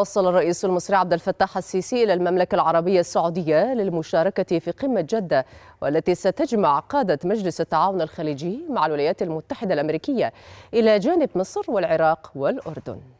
وصل الرئيس المصري عبد الفتاح السيسي إلى المملكة العربية السعودية للمشاركة في قمة جدة والتي ستجمع قادة مجلس التعاون الخليجي مع الولايات المتحدة الأمريكية إلى جانب مصر والعراق والأردن